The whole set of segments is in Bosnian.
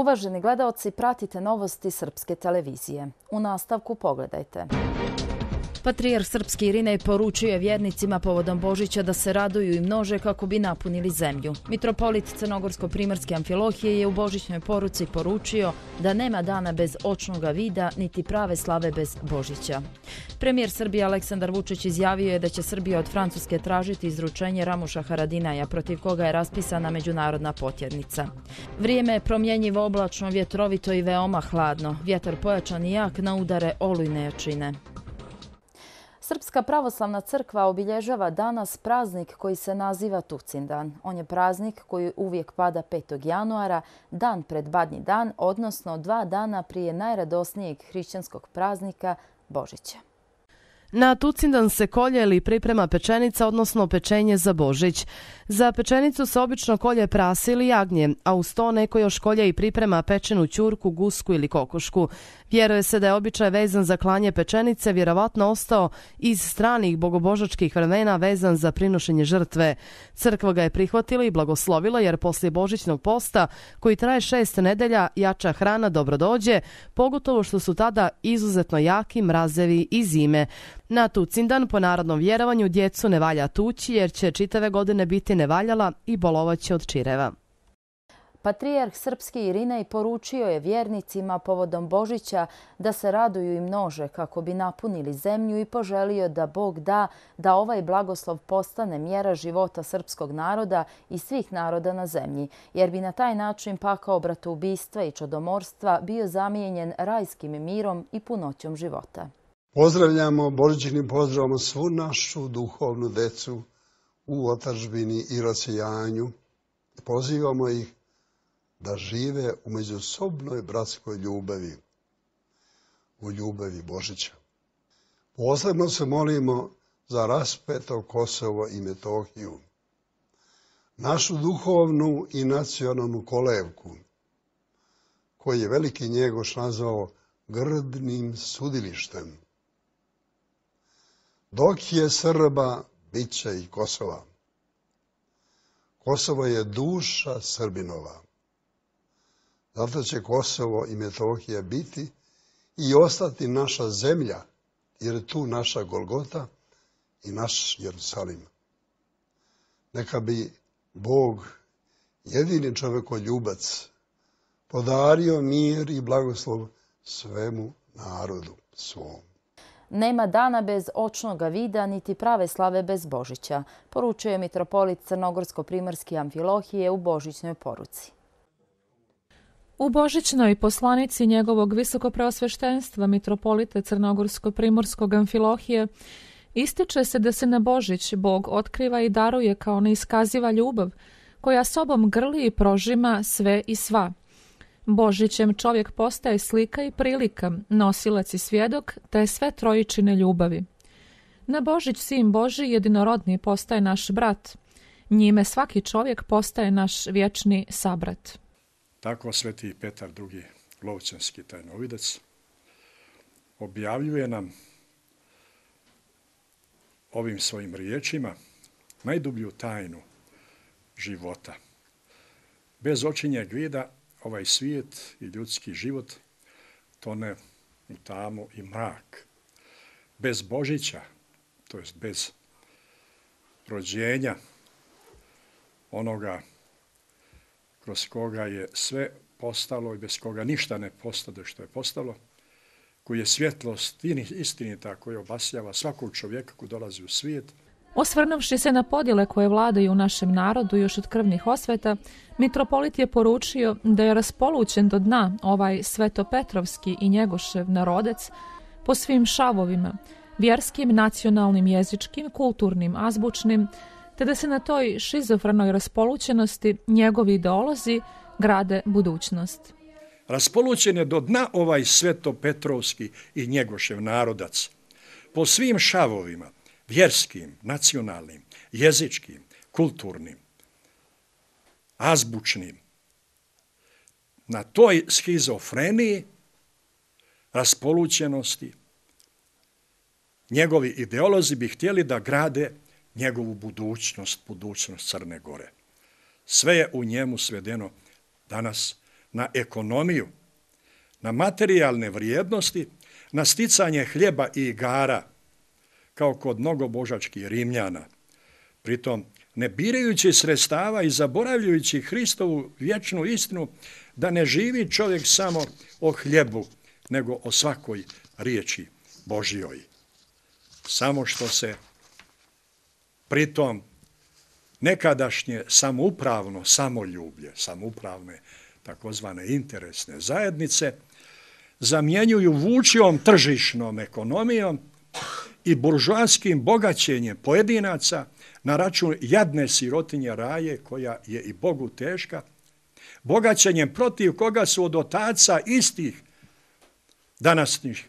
Uvaženi gledalci, pratite novosti Srpske televizije. U nastavku pogledajte. Patrijar Srpski Irinej poručuje vjernicima povodom Božića da se raduju i množe kako bi napunili zemlju. Mitropolit Crnogorsko-Primarske amfilohije je u Božićnoj poruci poručio da nema dana bez očnog vida niti prave slave bez Božića. Premijer Srbije Aleksandar Vučić izjavio je da će Srbija od Francuske tražiti izručenje Ramuša Haradinaja protiv koga je raspisana međunarodna potjernica. Vrijeme je promjenjivo oblačno, vjetrovito i veoma hladno. Vjetar pojačan i jak na udare olujne jačine. Srpska pravoslavna crkva obilježava danas praznik koji se naziva Tucindan. On je praznik koji uvijek pada 5. januara, dan pred Badnji dan, odnosno dva dana prije najradosnijeg hrišćanskog praznika Božića. Na Tucindan se kolje ili priprema pečenica, odnosno pečenje za Božić. Za pečenicu se obično kolje prase ili jagnje, a uz to neko još kolje i priprema pečenu ćurku, gusku ili kokošku. Vjeruje se da je običaj vezan za klanje pečenice vjerovatno ostao iz stranih bogobožačkih vremena vezan za prinošenje žrtve. Crkva ga je prihvatila i blagoslovila jer poslije božićnog posta koji traje šest nedelja jača hrana dobro dođe, pogotovo što su tada izuzetno jaki mrazevi i zime. Na Tucindan po narodnom vjerovanju djecu ne valja tući jer će čitave godine biti nevaljala i bolovaće od čireva. Patrijarh Srpski Irinej poručio je vjernicima povodom Božića da se raduju i množe kako bi napunili zemlju i poželio da Bog da da ovaj blagoslov postane mjera života srpskog naroda i svih naroda na zemlji, jer bi na taj način pakao bratoubistva i čodomorstva bio zamijenjen rajskim mirom i punoćom života. Pozdravljamo Božićnim pozdravom svu našu duhovnu decu u otažbini i rasijanju. Pozivamo ih da žive u međusobnoj bratskoj ljubavi, u ljubavi Božića. Posebno se molimo za raspeto Kosovo i Metohiju, našu duhovnu i nacionalnu kolevku, koji je veliki njegoš nazvao grdnim sudilištem. Dok je Srba, bit će i Kosova. Kosovo je duša Srbinova. Zato će Kosovo i Metohija biti i ostati naša zemlja, jer je tu naša Golgota i naš Jerusalim. Neka bi Bog, jedini čoveko ljubac, podario mir i blagoslov svemu narodu svom. Nema dana bez očnog vida, niti prave slave bez Božića, poručuje mitropolit Crnogorsko-Primarski Amfilohije u Božićnoj poruci. U Božićnoj poslanici njegovog visokoprosveštenstva Mitropolite Crnogorsko-Primorskog Amfilohije ističe se da se na Božić Bog otkriva i daruje kao neiskaziva ljubav koja sobom grli i prožima sve i sva. Božićem čovjek postaje slika i prilika, nosilac i svjedok, te sve trojičine ljubavi. Na Božić sin Boži jedinorodni postaje naš brat. Njime svaki čovjek postaje naš vječni sabrat. Tako sveti Petar II. Lovčanski tajnovidac objavljuje nam ovim svojim riječima najdublju tajnu života. Bez očinja gvida ovaj svijet i ljudski život tone u tamu i mrak. Bez Božića, to jest bez rođenja onoga kroz koga je sve postalo i bez koga ništa ne postade što je postalo, koji je svjetlost istinita koja obasljava svakog čovjeka koji dolazi u svijet. Osvrnavši se na podjele koje vladaju u našem narodu još od krvnih osveta, Mitropolit je poručio da je raspolućen do dna ovaj svetopetrovski i njegošev narodec po svim šavovima, vjerskim, nacionalnim, jezičkim, kulturnim, azbučnim, te da se na toj šizofrenoj raspolućenosti njegovi ideolozi grade budućnost. Raspolućen je do dna ovaj svetopetrovski i njegošev narodac. Po svim šavovima, vjerskim, nacionalnim, jezičkim, kulturnim, azbučnim, na toj schizofreniji raspolućenosti njegovi ideolozi bi htjeli da grade budućnost njegovu budućnost, budućnost Crne Gore. Sve je u njemu svedeno danas na ekonomiju, na materijalne vrijednosti, na sticanje hljeba i gara, kao kod mnogo božačkih rimljana. Pritom, ne birajući sredstava i zaboravljujući Hristovu vječnu istinu, da ne živi čovjek samo o hljebu, nego o svakoj riječi Božijoj. Samo što se Pritom, nekadašnje samoupravno samoljublje, samoupravne takozvane interesne zajednice, zamjenjuju vučijom tržišnom ekonomijom i buržuanskim bogaćenjem pojedinaca na račun jadne sirotinje raje, koja je i Bogu teška, bogaćenjem protiv koga su od otaca istih današnjih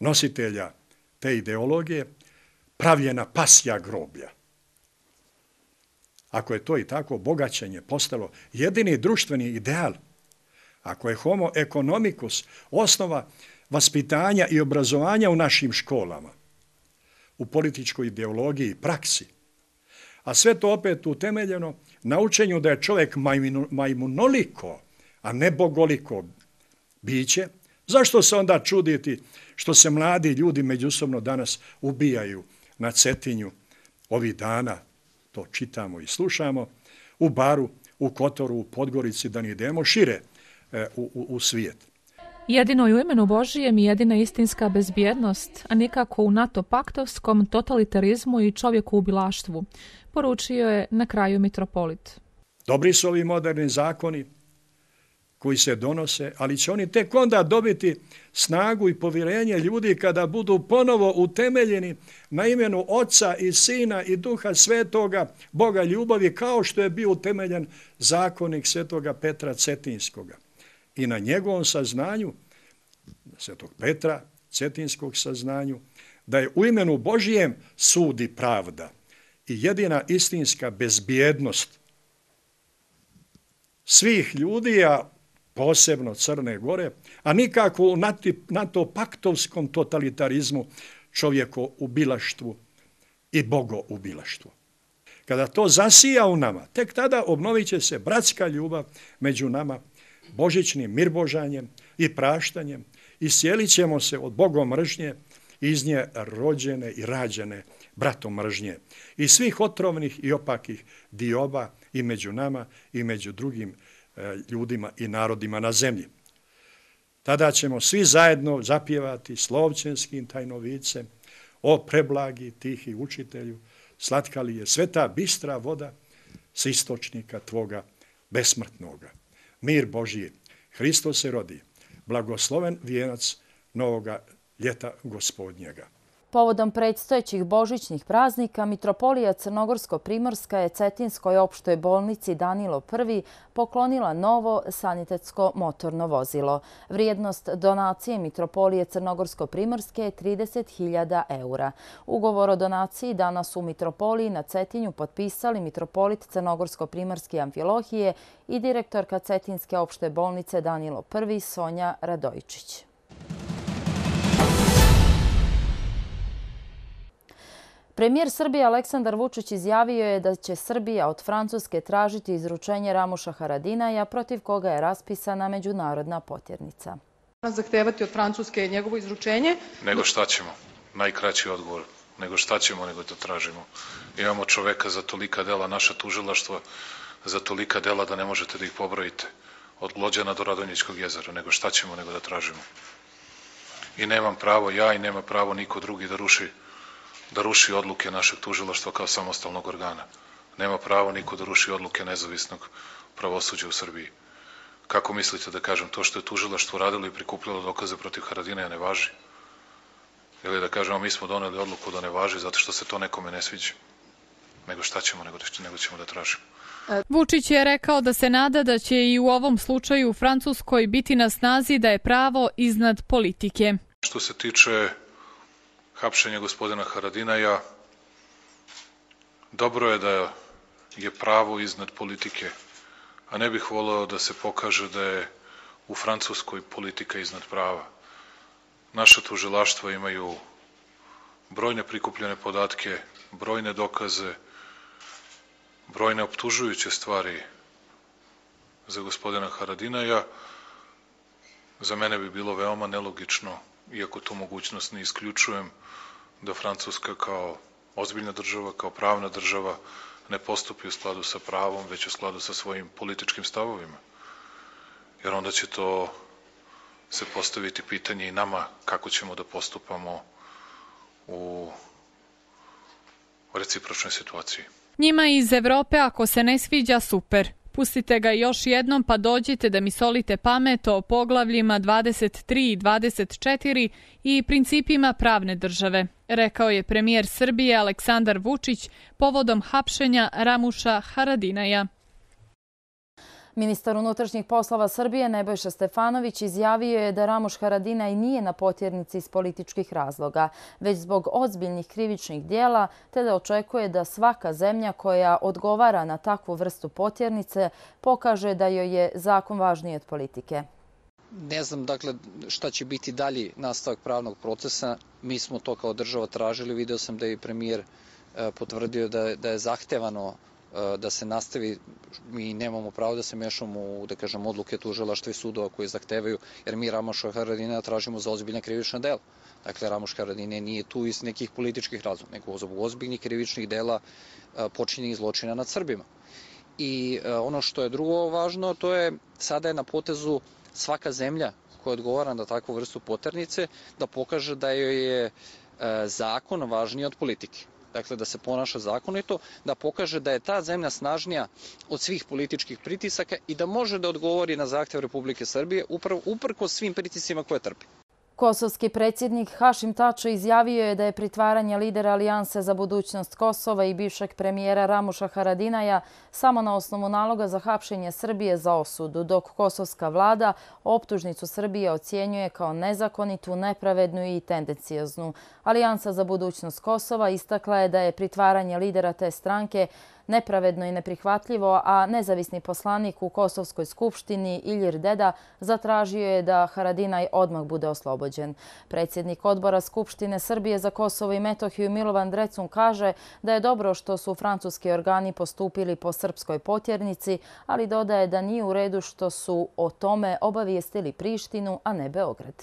nositelja te ideologije, pravljena pasja groblja. Ako je to i tako bogaćenje postalo jedini društveni ideal, ako je homo economicus osnova vaspitanja i obrazovanja u našim školama, u političkoj ideologiji i praksi, a sve to opet utemeljeno na učenju da je čovjek majmunoliko, a ne bogoliko biće, zašto se onda čuditi što se mladi ljudi međusobno danas ubijaju, na Cetinju ovih dana, to čitamo i slušamo, u Baru, u Kotoru, u Podgorici, da ne idemo šire e, u, u, u svijet. Jedino je u imenu Božijem i jedina istinska bezbjednost, a nikako u NATO-paktovskom totalitarizmu i čovjeku u bilaštvu, poručio je na kraju mitropolit. Dobri su ovi moderni zakoni, koji se donose, ali će oni tek onda dobiti snagu i povjerenje ljudi kada budu ponovo utemeljeni na imenu Oca i Sina i Duha Svetoga, Boga ljubavi, kao što je bio utemeljen zakonik Svetoga Petra Cetinskoga. I na njegovom saznanju, Svetog Petra Cetinskog saznanju, da je u imenu Božijem sudi pravda i jedina istinska bezbjednost svih ljudi, a posebno Crne Gore, a nikako u NATO paktovskom totalitarizmu čovjeko ubilaštvu i bogo ubilaštvu. Kada to zasija u nama, tek tada obnovit će se bratska ljubav među nama božičnim mirbožanjem i praštanjem i sjelit ćemo se od bogom mržnje iz nje rođene i rađene bratom mržnje i svih otrovnih i opakih dioba i među nama i među drugim ljubima E, ljudima i narodima na zemlji. Tada ćemo svi zajedno zapjevati slovčenskim tajnovicem o preblagi tihi učitelju, slatka li je sveta bistra voda s istočnika tvoga besmrtnoga. Mir Božije, Hristo se rodi, blagosloven vijenac novoga ljeta gospodnjega. Povodom predstojećih božićnih praznika, Mitropolija Crnogorsko-Primorska je Cetinskoj opštoj bolnici Danilo I poklonila novo sanitetsko motorno vozilo. Vrijednost donacije Mitropolije Crnogorsko-Primorske je 30.000 eura. Ugovor o donaciji danas u Mitropoliji na Cetinju potpisali Mitropolit Crnogorsko-Primorske amfilohije i direktorka Cetinske opšte bolnice Danilo I Sonja Radojičić. Premijer Srbije Aleksandar Vučić izjavio je da će Srbija od Francuske tražiti izručenje Ramuša Haradinaja protiv koga je raspisana međunarodna potjernica. Zahtevati od Francuske njegovo izručenje? Nego šta ćemo? Najkraći odgovor. Nego šta ćemo, nego to tražimo. Imamo čoveka za tolika dela, naša tužilaštva, za tolika dela da ne možete da ih pobrojite. Od Glođana do Radonjičkog jezera. Nego šta ćemo, nego da tražimo. I nemam pravo ja i nema pravo niko drugi da ruši da ruši odluke našeg tužiloštva kao samostalnog organa. Nema pravo niko da ruši odluke nezavisnog pravosuđa u Srbiji. Kako mislite da kažem, to što je tužiloštvo radilo i prikupljalo dokaze protiv Haradina Haradine ne važi? Ili da kažemo, mi smo doneli odluku da ne važi zato što se to nekome ne sviđa? Nego šta ćemo, nego, nego ćemo da tražimo. Vučić je rekao da se nada da će i u ovom slučaju u Francuskoj biti na snazi da je pravo iznad politike. Što se tiče hapšenje gospodina Haradinaja, dobro je da je pravo iznad politike, a ne bih volao da se pokaže da je u Francuskoj politika iznad prava. Naše tužilaštva imaju brojne prikupljene podatke, brojne dokaze, brojne optužujuće stvari za gospodina Haradinaja. Za mene bi bilo veoma nelogično iako tu mogućnost ne isključujem, da Francuska kao ozbiljna država, kao pravna država, ne postupi u skladu sa pravom, već u skladu sa svojim političkim stavovima. Jer onda će to se postaviti pitanje i nama kako ćemo da postupamo u recipročnoj situaciji. Njima iz Evrope, ako se ne sviđa, super. Pustite ga još jednom pa dođite da mi solite pamet o poglavljima 23 i 24 i principima pravne države, rekao je premijer Srbije Aleksandar Vučić povodom hapšenja Ramuša Haradinaja. Ministar unutrašnjih poslova Srbije Nebojša Stefanović izjavio je da Ramoš Haradina i nije na potjernici iz političkih razloga, već zbog ozbiljnih krivičnih dijela, te da očekuje da svaka zemlja koja odgovara na takvu vrstu potjernice pokaže da joj je zakon važniji od politike. Ne znam dakle, šta će biti dalji nastavak pravnog procesa. Mi smo to kao država tražili. Video sam da je premijer e, potvrdio da je zahtevano Eh, da se nastavi, mi nemamo pravo da se mešamo u, da kažem, odluke tužilaštva i sudova koje zahtevaju, jer mi Ramoša Haradine tražimo za ozbiljna krivična dela. Dakle, Ramoš Haradine nije tu iz nekih političkih razloga, nego zbog ozbiljnih krivičnih dela eh, počinjenih zločina nad Srbima. I eh, ono što je drugo važno, to je sada je na potezu svaka zemlja koja odgovara na takvu vrstu poternice, da pokaže da joj je zakon važniji od politike dakle da se ponaša zakonito, da pokaže da je ta zemlja snažnija od svih političkih pritisaka i da može da odgovori na zahtev Republike Srbije upravo uprko svim pritisima koje trpi. Kosovski predsjednik Hašim Tačo izjavio je da je pritvaranje lidera Alijanse za budućnost Kosova i bivšeg premijera Ramuša Haradinaja samo na osnovu naloga za hapšenje Srbije za osudu, dok kosovska vlada optužnicu Srbije ocijenjuje kao nezakonitu, nepravednu i tendencijoznu. Alijansa za budućnost Kosova istakla je da je pritvaranje lidera te stranke Nepravedno i neprihvatljivo, a nezavisni poslanik u Kosovskoj skupštini Iljir Deda zatražio je da Haradinaj odmah bude oslobođen. Predsjednik odbora Skupštine Srbije za Kosovo i Metohiju Milovan Drecun kaže da je dobro što su francuski organi postupili po srpskoj potjernici, ali dodaje da nije u redu što su o tome obavijestili Prištinu, a ne Beograd.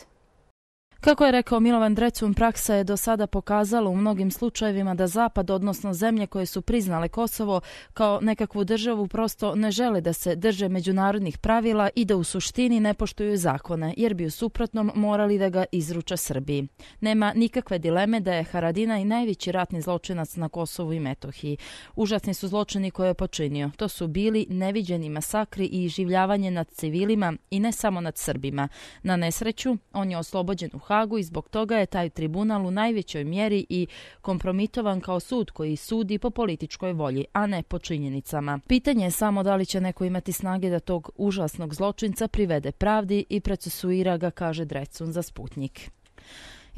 Kako je rekao Milovan Drecun, praksa je do sada pokazala u mnogim slučajevima da Zapad, odnosno zemlje koje su priznale Kosovo, kao nekakvu državu prosto ne žele da se drže međunarodnih pravila i da u suštini ne poštuju zakone, jer bi u suprotnom morali da ga izruča Srbiji. Nema nikakve dileme da je Haradina i najveći ratni zločinac na Kosovu i Metohiji. Užasni su zločini koje je počinio. To su bili neviđeni masakri i življavanje nad civilima i ne samo nad Srbima. Na nesreću, on je oslobođen u Hagu i zbog toga je taj tribunal u najvećoj mjeri i kompromitovan kao sud koji sudi po političkoj volji, a ne po činjenicama. Pitanje je samo da li će neko imati snage da tog užasnog zločinca privede pravdi i procesuira ga, kaže Drecun za Sputnik.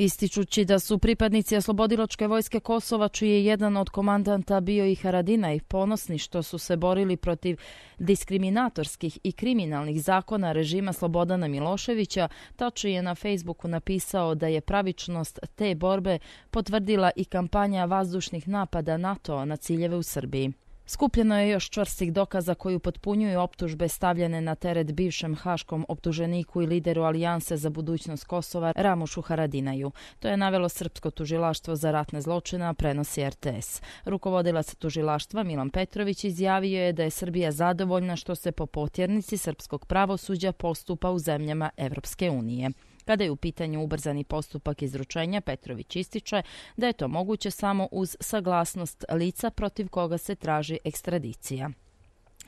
Ističući da su pripadnici Oslobodiločke vojske Kosova, čiji je jedan od komandanta bio i Haradina i ponosni što su se borili protiv diskriminatorskih i kriminalnih zakona režima Slobodana Miloševića, Tači je na Facebooku napisao da je pravičnost te borbe potvrdila i kampanja vazdušnih napada NATO na ciljeve u Srbiji. Skupljeno je još čvrstih dokaza koji upotpunjuju optužbe stavljene na teret bivšem haškom optuženiku i lideru Alijanse za budućnost Kosova Ramušu Haradinaju. To je navelo Srpsko tužilaštvo za ratne zločine, a prenosi RTS. Rukovodila se tužilaštva Milan Petrović izjavio je da je Srbija zadovoljna što se po potjernici srpskog pravosuđa postupa u zemljama Evropske unije. Kada je u pitanju ubrzani postupak izručenja, Petrović ističe da je to moguće samo uz saglasnost lica protiv koga se traži ekstradicija.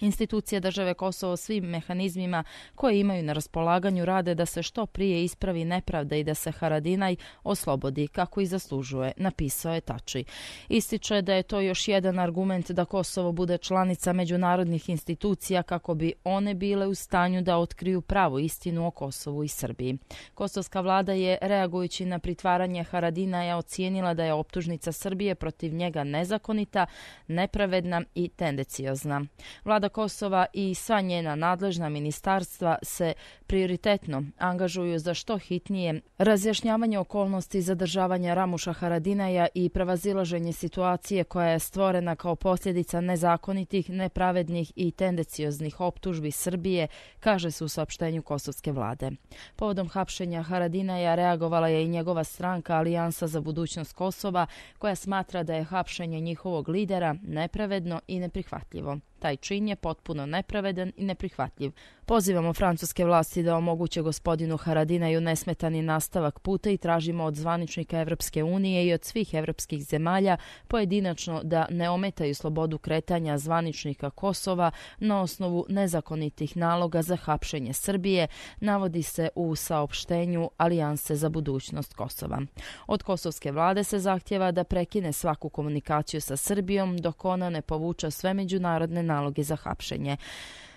Institucije države Kosovo svim mehanizmima koje imaju na raspolaganju rade da se što prije ispravi nepravda i da se Haradinaj oslobodi kako i zaslužuje, napisao je Tači. Ističe da je to još jedan argument da Kosovo bude članica međunarodnih institucija kako bi one bile u stanju da otkriju pravu istinu o Kosovu i Srbiji. Kosovska vlada je, reagujući na pritvaranje Haradinaja, ocijenila da je optužnica Srbije protiv njega nezakonita, nepravedna i tendeciozna. Vlada Kosova i sva njena nadležna ministarstva se prioritetno angažuju za što hitnije razjašnjavanje okolnosti zadržavanja Ramuša Haradinaja i prevazilaženje situacije koja je stvorena kao posljedica nezakonitih, nepravednih i tendencioznih optužbi Srbije, kaže se u saopštenju kosovske vlade. Povodom hapšenja Haradinaja reagovala je i njegova stranka Alijansa za budućnost Kosova, koja smatra da je hapšenje njihovog lidera nepravedno i neprihvatljivo taj čin je potpuno nepravedan i neprihvatljiv, Pozivamo francuske vlasti da omoguće gospodinu Haradinaju nesmetani nastavak puta i tražimo od zvaničnika Evropske unije i od svih evropskih zemalja pojedinačno da ne ometaju slobodu kretanja zvaničnika Kosova na osnovu nezakonitih naloga za hapšenje Srbije, navodi se u saopštenju Alijanse za budućnost Kosova. Od kosovske vlade se zahtjeva da prekine svaku komunikaciju sa Srbijom dok ona ne povuča sve međunarodne naloge za hapšenje.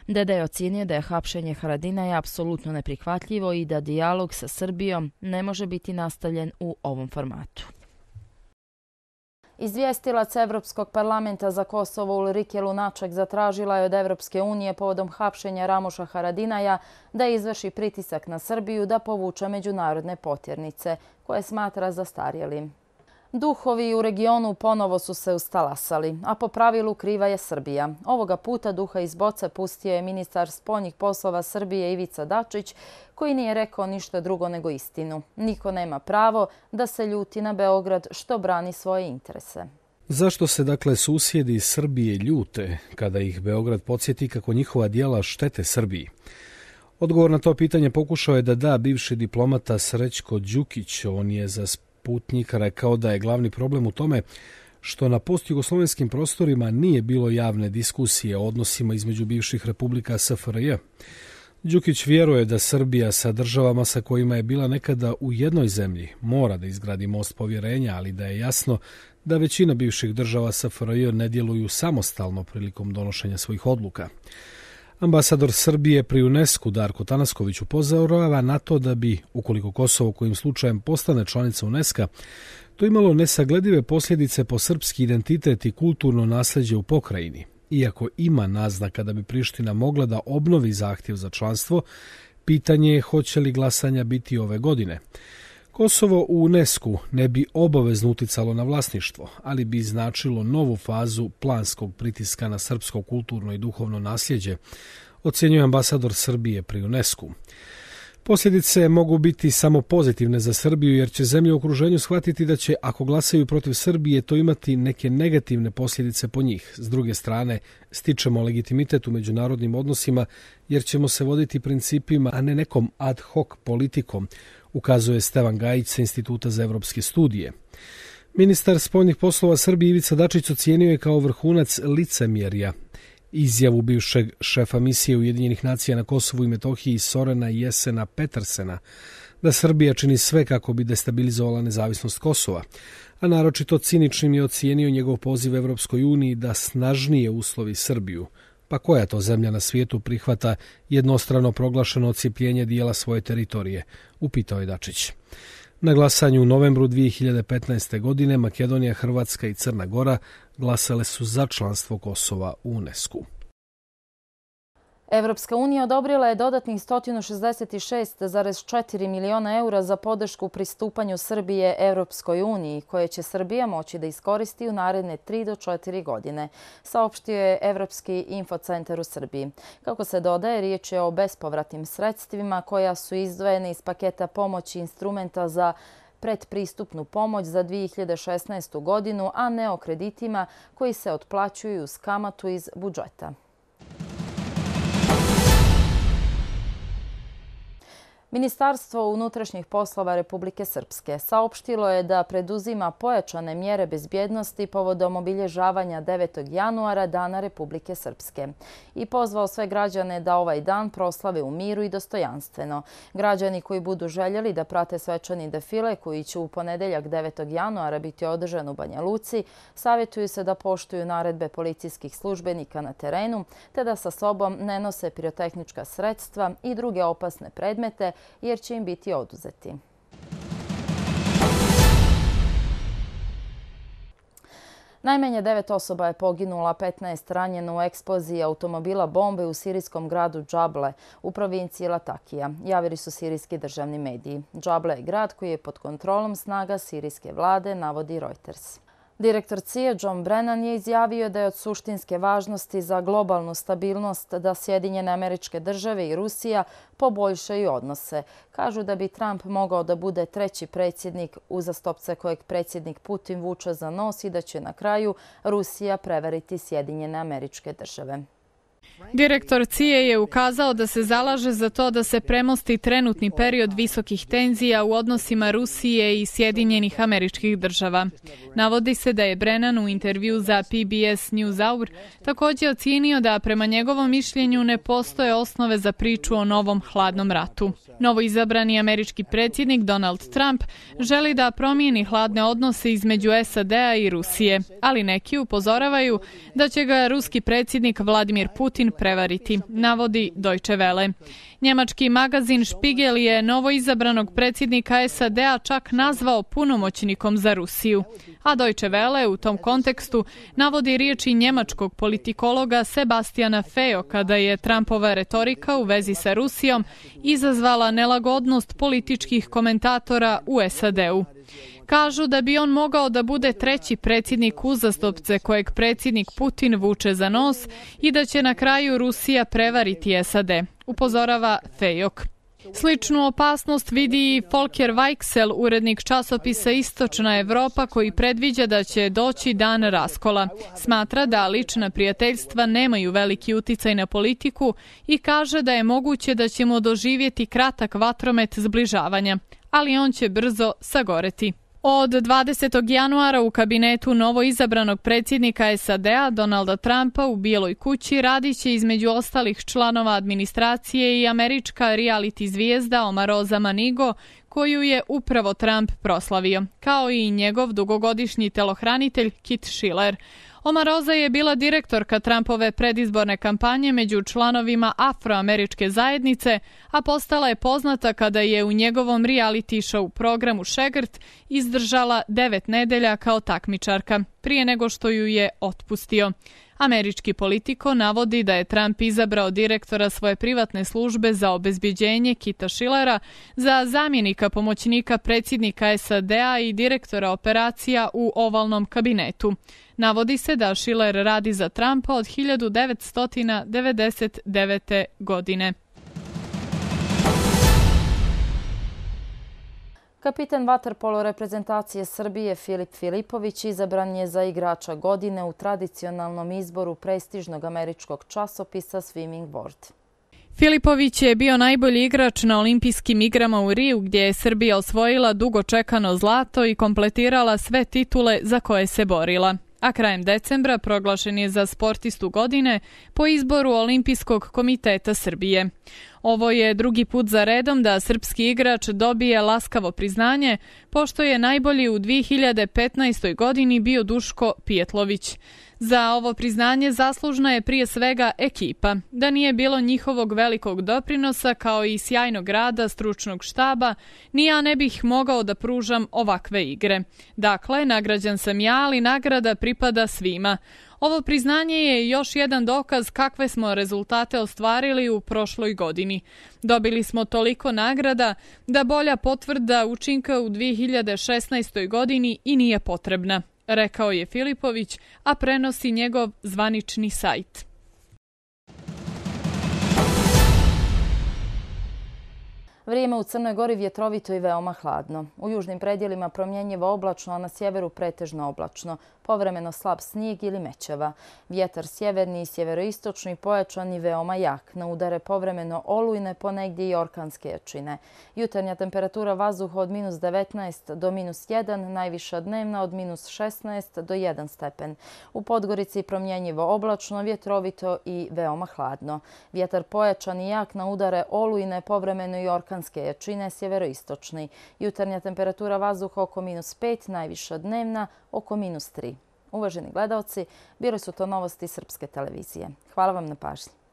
Dede je ocjenio da je hapšenje Haradina je apsolutno neprihvatljivo i da dijalog sa Srbijom ne može biti nastavljen u ovom formatu. Izvijestilac Evropskog parlamenta za Kosovo Ulrike Lunaček zatražila je od Evropske unije povodom hapšenja Ramuša Haradinaja da izvrši pritisak na Srbiju da povuče međunarodne potjernice koje smatra zastarjelim. Duhovi u regionu ponovo su se ustalasali, a po pravilu kriva je Srbija. Ovoga puta duha iz boce pustio je ministar spoljnih poslova Srbije Ivica Dačić, koji nije rekao ništa drugo nego istinu. Niko nema pravo da se ljuti na Beograd što brani svoje interese. Zašto se dakle susjedi Srbije ljute kada ih Beograd podsjeti kako njihova dijela štete Srbiji? Odgovor na to pitanje pokušao je da da bivši diplomata Srećko Đukić. On je za putnik rekao da je glavni problem u tome što na postjugoslovenskim prostorima nije bilo javne diskusije o odnosima između bivših republika SFRJ. Đukić vjeruje da Srbija sa državama sa kojima je bila nekada u jednoj zemlji mora da izgradi most povjerenja, ali da je jasno da većina bivših država SFRJ ne djeluju samostalno prilikom donošenja svojih odluka. Ambasador Srbije pri UNESCO Darko Tanasković upozorava na to da bi, ukoliko Kosovo kojim slučajem postane članica UNESCO, to imalo nesagledive posljedice po srpski identitet i kulturno nasljeđe u pokrajini. Iako ima naznaka da bi Priština mogla da obnovi zahtjev za članstvo, pitanje je hoće li glasanja biti ove godine. Kosovo u UNESCO ne bi obavezno uticalo na vlasništvo, ali bi značilo novu fazu planskog pritiska na srpsko kulturno i duhovno nasljeđe, ocjenjuje ambasador Srbije pri UNESCO. Posljedice mogu biti samo pozitivne za Srbiju jer će zemlje u okruženju shvatiti da će ako glasaju protiv Srbije to imati neke negativne posljedice po njih. S druge strane, stičemo legitimitet u međunarodnim odnosima jer ćemo se voditi principima, a ne nekom ad hoc politikom ukazuje Stevan Gajić sa Instituta za evropske studije. Ministar spoljnih poslova Srbije Ivica Dačić ocijenio je kao vrhunac licemjerja. Izjavu bivšeg šefa misije Ujedinjenih nacija na Kosovu i Metohiji Sorena Jesena Petersena da Srbija čini sve kako bi destabilizovala nezavisnost Kosova, a naročito ciničnim je ocijenio njegov poziv Evropskoj uniji da snažnije uslovi Srbiju, pa koja to zemlja na svijetu prihvata jednostrano proglašeno ocijepljenje dijela svoje teritorije, upitao je Dačić. Na glasanju u novembru 2015. godine Makedonija, Hrvatska i Crna Gora glasale su za članstvo Kosova u UNESCO. -u. Evropska unija odobrila je dodatnih 166,4 miliona eura za podršku pristupanju Srbije Evropskoj uniji, koje će Srbija moći da iskoristi u naredne 3 do 4 godine, saopštio je Evropski infocenter u Srbiji. Kako se dodaje, riječ je o bespovratnim sredstvima koja su izdvojene iz paketa pomoći instrumenta za predpristupnu pomoć za 2016. godinu, a ne o kreditima koji se otplaćuju s kamatu iz budžeta. Ministarstvo unutrašnjih poslova Republike Srpske saopštilo je da preduzima pojačane mjere bezbjednosti povodom obilježavanja 9. januara Dana Republike Srpske i pozvao sve građane da ovaj dan proslave u miru i dostojanstveno. Građani koji budu željeli da prate svečani defile koji će u ponedeljak 9. januara biti održan u Banja Luci, savjetuju se da poštuju naredbe policijskih službenika na terenu te da sa sobom ne nose pirotehnička sredstva i druge opasne predmete jer će im biti oduzeti. Najmenje devet osoba je poginula 15 ranjena u eksploziji automobila bombe u sirijskom gradu Džable u provinciji Latakija, javili su sirijski državni mediji. Džable je grad koji je pod kontrolom snaga sirijske vlade, navodi Reuters. Direktor CIA John Brennan je izjavio da je od suštinske važnosti za globalnu stabilnost da Sjedinjene američke države i Rusija poboljšaju odnose. Kažu da bi Trump mogao da bude treći predsjednik uzastopce kojeg predsjednik Putin vuče za nos i da će na kraju Rusija preveriti Sjedinjene američke države. Direktor CIA je ukazao da se zalaže za to da se premosti trenutni period visokih tenzija u odnosima Rusije i Sjedinjenih američkih država. Navodi se da je Brennan u intervju za PBS News Hour također ocjenio da prema njegovom mišljenju ne postoje osnove za priču o novom hladnom ratu. Novo izabrani američki predsjednik Donald Trump želi da promijeni hladne odnose između SAD-a i Rusije, ali neki upozoravaju da će ga ruski predsjednik Vladimir Putin prevariti, navodi Deutsche Welle. Njemački magazin Spiegel je novo izabranog predsjednika SAD-a čak nazvao punomoćnikom za Rusiju. A Deutsche Welle u tom kontekstu navodi riječi njemačkog politikologa Sebastiana Feo kada je Trumpova retorika u vezi sa Rusijom izazvala nelagodnost političkih komentatora u SAD-u. Kažu da bi on mogao da bude treći predsjednik uzastopce kojeg predsjednik Putin vuče za nos i da će na kraju Rusija prevariti SAD, upozorava Fejok. Sličnu opasnost vidi i Volker Weichsel, urednik časopisa Istočna Evropa, koji predviđa da će doći dan raskola. Smatra da lična prijateljstva nemaju veliki uticaj na politiku i kaže da je moguće da ćemo doživjeti kratak vatromet zbližavanja, ali on će brzo sagoreti. Od 20. januara u kabinetu novoizabranog predsjednika SAD-a Donalda Trumpa u Bijeloj kući radiće između ostalih članova administracije i američka reality zvijezda Omaroza Manigo, koju je upravo Trump proslavio, kao i njegov dugogodišnji telohranitelj Kit Schiller. Omaroza je bila direktorka Trumpove predizborne kampanje među članovima afroameričke zajednice, a postala je poznata kada je u njegovom reality show programu Šegrt izdržala devet nedelja kao takmičarka prije nego što ju je otpustio. Američki politiko navodi da je Trump izabrao direktora svoje privatne službe za obezbiđenje Kita Schillera za zamjenika pomoćnika predsjednika SAD-a i direktora operacija u ovalnom kabinetu. Navodi se da Schiller radi za Trumpa od 1999. godine. Kapitan vaterpolo reprezentacije Srbije Filip Filipović izabran je za igrača godine u tradicionalnom izboru prestižnog američkog časopisa Swimming World. Filipović je bio najbolji igrač na olimpijskim igrama u Riju gdje je Srbija osvojila dugo čekano zlato i kompletirala sve titule za koje se borila a krajem decembra proglašen je za sportistu godine po izboru Olimpijskog komiteta Srbije. Ovo je drugi put za redom da srpski igrač dobije laskavo priznanje, pošto je najbolji u 2015. godini bio Duško Pietlović. Za ovo priznanje zaslužna je prije svega ekipa. Da nije bilo njihovog velikog doprinosa kao i sjajnog rada stručnog štaba, ni ja ne bih mogao da pružam ovakve igre. Dakle, nagrađan sam ja, ali nagrada pripada svima. Ovo priznanje je još jedan dokaz kakve smo rezultate ostvarili u prošloj godini. Dobili smo toliko nagrada da bolja potvrda učinka u 2016. godini i nije potrebna, rekao je Filipović, a prenosi njegov zvanični sajt. Vrijeme u Crnoj Gori vjetrovito i veoma hladno. U južnim predjelima promjenjivo oblačno, a na sjeveru pretežno oblačno. Povremeno slab snijeg ili mećeva. Vjetar sjeverni i sjeveroistočni pojačan i veoma jak. Na udare povremeno olujne ponegdje i orkanske ječine. Jutarnja temperatura vazduha od minus 19 do minus 1, najviša dnevna od minus 16 do 1 stepen. U Podgorici promjenjivo oblačno, vjetrovito i veoma hladno. Vjetar pojačan i jak na udare olujne, povremeno i orkanske orkanske jačine sjeveroistočni. Jutarnja temperatura vazduha oko minus 5, najviša dnevna oko minus 3. Uvaženi gledalci, bile su to novosti Srpske televizije. Hvala vam na pažnji.